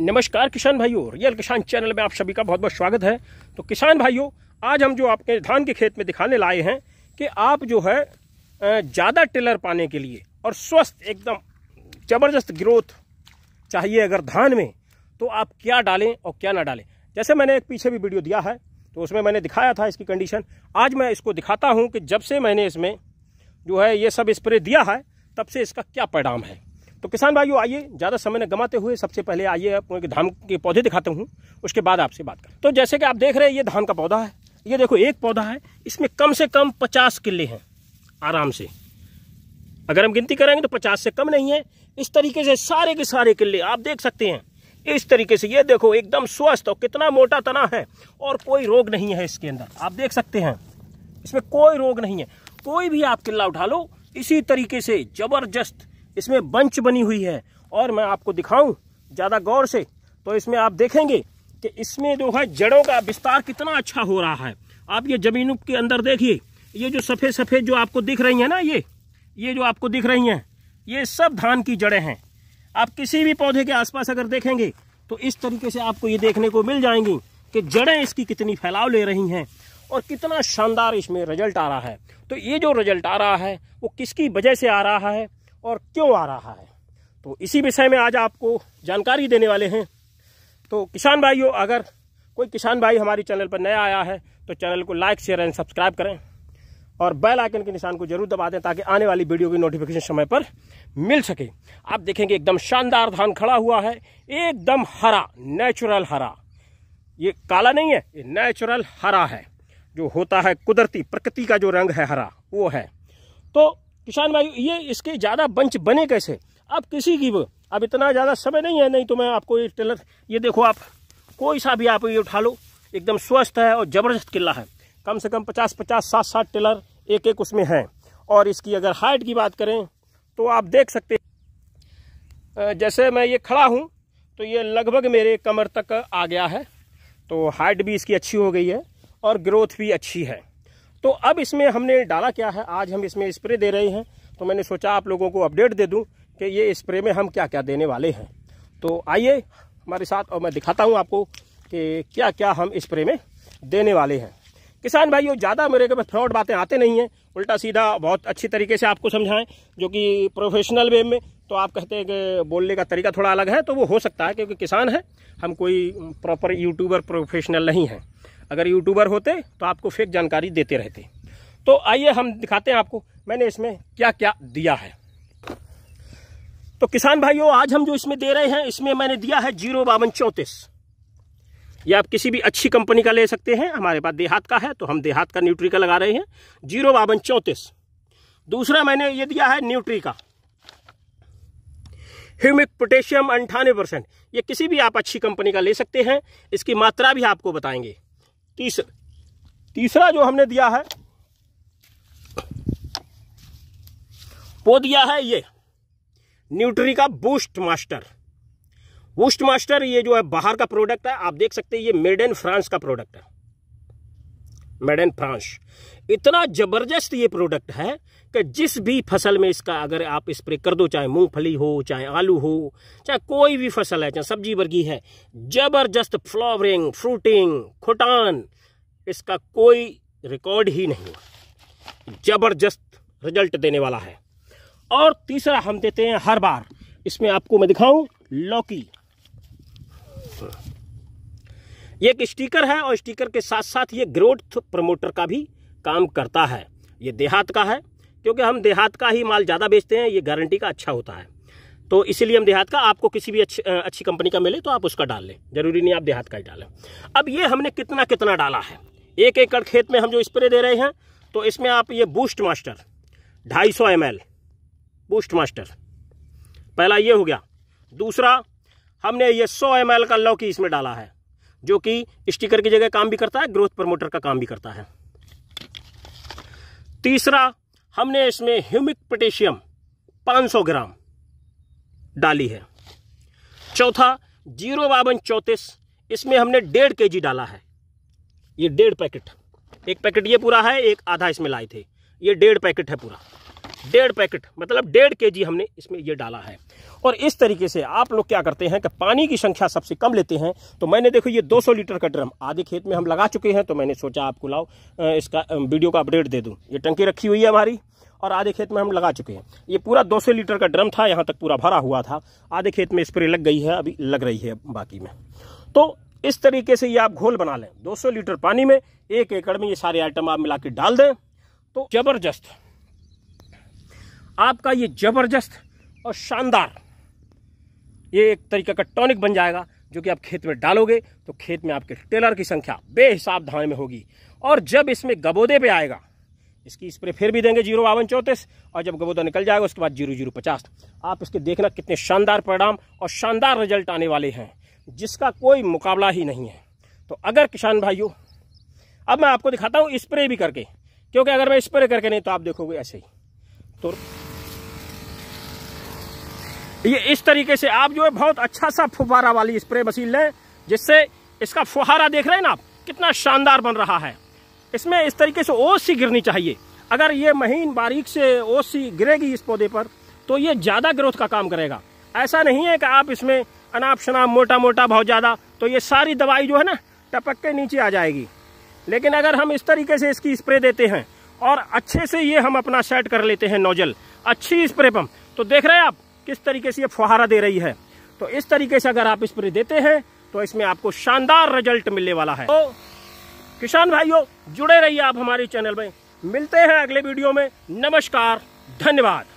नमस्कार किसान भाइयों रियल किसान चैनल में आप सभी का बहुत बहुत स्वागत है तो किसान भाइयों आज हम जो आपके धान के खेत में दिखाने लाए हैं कि आप जो है ज़्यादा टेलर पाने के लिए और स्वस्थ एकदम ज़बरदस्त ग्रोथ चाहिए अगर धान में तो आप क्या डालें और क्या ना डालें जैसे मैंने एक पीछे भी वीडियो दिया है तो उसमें मैंने दिखाया था इसकी कंडीशन आज मैं इसको दिखाता हूँ कि जब से मैंने इसमें जो है ये सब स्प्रे दिया है तब से इसका क्या परिणाम है तो किसान भाइयों आइए ज़्यादा समय न गमाते हुए सबसे पहले आइए आपको एक धान के पौधे दिखाता हूँ उसके बाद आपसे बात करें तो जैसे कि आप देख रहे हैं ये धान का पौधा है ये देखो एक पौधा है इसमें कम से कम पचास किले हैं आराम से अगर हम गिनती करेंगे तो पचास से कम नहीं है इस तरीके से सारे के सारे किले आप देख सकते हैं इस तरीके से ये देखो एकदम स्वस्थ और कितना मोटा तना है और कोई रोग नहीं है इसके अंदर आप देख सकते हैं इसमें कोई रोग नहीं है कोई भी आप किला उठा लो इसी तरीके से जबरदस्त इसमें बंच बनी हुई है और मैं आपको दिखाऊं ज़्यादा गौर से तो इसमें आप देखेंगे कि इसमें जो है जड़ों का विस्तार कितना अच्छा हो रहा है आप ये जमीनों के अंदर देखिए ये जो सफ़ेद सफ़ेद जो आपको दिख रही है ना ये ये जो आपको दिख रही हैं ये सब धान की जड़ें हैं आप किसी भी पौधे के आसपास अगर देखेंगे तो इस तरीके से आपको ये देखने को मिल जाएंगी कि जड़ें इसकी कितनी फैलाव ले रही हैं और कितना शानदार इसमें रिजल्ट आ रहा है तो ये जो रिजल्ट आ रहा है वो किसकी वजह से आ रहा है और क्यों आ रहा है तो इसी विषय में आज आपको जानकारी देने वाले हैं तो किसान भाइयों अगर कोई किसान भाई हमारे चैनल पर नया आया है तो चैनल को लाइक शेयर एंड सब्सक्राइब करें और बेल आइकन के निशान को जरूर दबा दें ताकि आने वाली वीडियो की नोटिफिकेशन समय पर मिल सके आप देखेंगे एकदम शानदार धान खड़ा हुआ है एकदम हरा नेचुरल हरा ये काला नहीं है ये नेचुरल हरा है जो होता है कुदरती प्रकृति का जो रंग है हरा वो है तो किसान भाई ये इसके ज़्यादा बंच बने कैसे अब किसी की अब इतना ज़्यादा समय नहीं है नहीं तो मैं आपको ये टेलर ये देखो आप कोई सा भी आप ये उठा लो एकदम स्वस्थ है और ज़बरदस्त किला है कम से कम पचास पचास सात सात टेलर एक एक उसमें हैं और इसकी अगर हाइट की बात करें तो आप देख सकते जैसे मैं ये खड़ा हूँ तो ये लगभग मेरे कमर तक आ गया है तो हाइट भी इसकी अच्छी हो गई है और ग्रोथ भी अच्छी है तो अब इसमें हमने डाला क्या है आज हम इसमें स्प्रे दे रहे हैं तो मैंने सोचा आप लोगों को अपडेट दे दूं कि ये स्प्रे में हम क्या क्या देने वाले हैं तो आइए हमारे साथ और मैं दिखाता हूं आपको कि क्या क्या हम स्प्रे में देने वाले हैं किसान भाइयों ज़्यादा मेरे के पास फ्रॉड बातें आते नहीं हैं उल्टा सीधा बहुत अच्छी तरीके से आपको समझाएं जो कि प्रोफेशनल वे में तो आप कहते हैं कि बोलने का तरीका थोड़ा अलग है तो वो हो सकता है क्योंकि किसान है हम कोई प्रॉपर यूट्यूबर प्रोफेशनल नहीं हैं अगर यूट्यूबर होते तो आपको फेक जानकारी देते रहते तो आइए हम दिखाते हैं आपको मैंने इसमें क्या क्या दिया है तो किसान भाइयों आज हम जो इसमें दे रहे हैं इसमें मैंने दिया है जीरो बावन चौंतीस या आप किसी भी अच्छी कंपनी का ले सकते हैं हमारे पास देहात का है तो हम देहात का न्यूट्री का लगा रहे हैं जीरो बावन चौंतीस दूसरा मैंने ये दिया है न्यूट्री का ह्यूमिक पोटेशियम अंठानवे परसेंट ये किसी भी आप अच्छी कंपनी का ले सकते हैं इसकी मात्रा भी आपको बताएंगे तीसरा तीसरा जो हमने दिया है वो दिया है ये न्यूट्री का बूस्ट मास्टर बूस्ट मास्टर ये जो है बाहर का प्रोडक्ट है आप देख सकते हैं ये मेड इन फ्रांस का प्रोडक्ट है मेड इन फ्रांस इतना ज़बरदस्त ये प्रोडक्ट है कि जिस भी फसल में इसका अगर आप स्प्रे कर दो चाहे मूंगफली हो चाहे आलू हो चाहे कोई भी फसल है चाहे सब्जी वर्गी है ज़बरदस्त फ्लावरिंग फ्रूटिंग खुटान इसका कोई रिकॉर्ड ही नहीं हुआ ज़बरदस्त रिजल्ट देने वाला है और तीसरा हम देते हैं हर बार इसमें आपको मैं दिखाऊं लौकी ये एक स्टीकर है और स्टीकर के साथ साथ ये ग्रोथ प्रमोटर का भी काम करता है ये देहात का है क्योंकि हम देहात का ही माल ज़्यादा बेचते हैं ये गारंटी का अच्छा होता है तो इसीलिए हम देहात का आपको किसी भी अच्छी अच्छी कंपनी का मिले तो आप उसका डाल लें जरूरी नहीं आप देहात का ही डालें अब ये हमने कितना कितना डाला है एक एकड़ खेत में हम जो स्प्रे दे रहे हैं तो इसमें आप ये बूस्ट मास्टर ढाई सौ एम बूस्ट मास्टर पहला ये हो गया दूसरा हमने ये सौ एम का लौकी इसमें डाला है जो कि स्टिकर की जगह काम भी करता है ग्रोथ प्रमोटर का काम भी करता है तीसरा हमने इसमें ह्यूमिक पोटेशियम 500 ग्राम डाली है चौथा जीरो बावन चौंतीस इसमें हमने डेढ़ के जी डाला है ये डेढ़ पैकेट एक पैकेट ये पूरा है एक आधा इसमें लाए थे ये डेढ़ पैकेट है पूरा डेढ़ पैकेट मतलब डेढ़ के जी हमने इसमें ये डाला है और इस तरीके से आप लोग क्या करते हैं कि पानी की संख्या सबसे कम लेते हैं तो मैंने देखो ये 200 लीटर का ड्रम आधे खेत में हम लगा चुके हैं तो मैंने सोचा आपको लाओ इसका वीडियो का अपडेट दे दूँ ये टंकी रखी हुई है हमारी और आधे खेत में हम लगा चुके हैं ये पूरा दो लीटर का ड्रम था यहाँ तक पूरा भरा हुआ था आधे खेत में स्प्रे लग गई है अभी लग रही है बाकी में तो इस तरीके से ये आप घोल बना लें 200 लीटर पानी में एक एकड़ में ये सारे आइटम आप मिला के डाल दें तो ज़बरदस्त आपका ये ज़बरदस्त और शानदार ये एक तरीके का टॉनिक बन जाएगा जो कि आप खेत में डालोगे तो खेत में आपके टेलर की संख्या बेहिसाब धाने में होगी और जब इसमें गबोदे पे आएगा इसकी स्प्रे फिर भी देंगे जीरो बावन चौंतीस और जब गबोदा निकल जाएगा उसके बाद जीरो जीरो पचास आप इसके देखना कितने शानदार परिणाम और शानदार रिजल्ट आने वाले हैं जिसका कोई मुकाबला ही नहीं है तो अगर किसान भाइयों अब मैं आपको दिखाता हूँ स्प्रे भी करके क्योंकि अगर मैं स्प्रे करके नहीं तो आप देखोगे ऐसे ही तो ये इस तरीके से आप जो है बहुत अच्छा सा फुहारा वाली स्प्रे मशीन लें जिससे इसका फुहारा देख रहे हैं ना आप कितना शानदार बन रहा है इसमें इस तरीके से ओस सी गिरनी चाहिए अगर ये महीन बारीक से ओस सी गिरेगी इस पौधे पर तो ये ज़्यादा ग्रोथ का काम करेगा ऐसा नहीं है कि आप इसमें अनाप शनाप मोटा मोटा बहुत ज़्यादा तो ये सारी दवाई जो है ना टपक के नीचे आ जाएगी लेकिन अगर हम इस तरीके से इसकी स्प्रे देते हैं और अच्छे से ये हम अपना सेट कर लेते हैं नोजल अच्छी स्प्रे पम्प तो देख रहे हैं आप किस तरीके से ये फुहारा दे रही है तो इस तरीके से अगर आप स्प्रे देते हैं तो इसमें आपको शानदार रिजल्ट मिलने वाला है तो किसान भाइयों जुड़े रहिए आप हमारे चैनल में मिलते हैं अगले वीडियो में नमस्कार धन्यवाद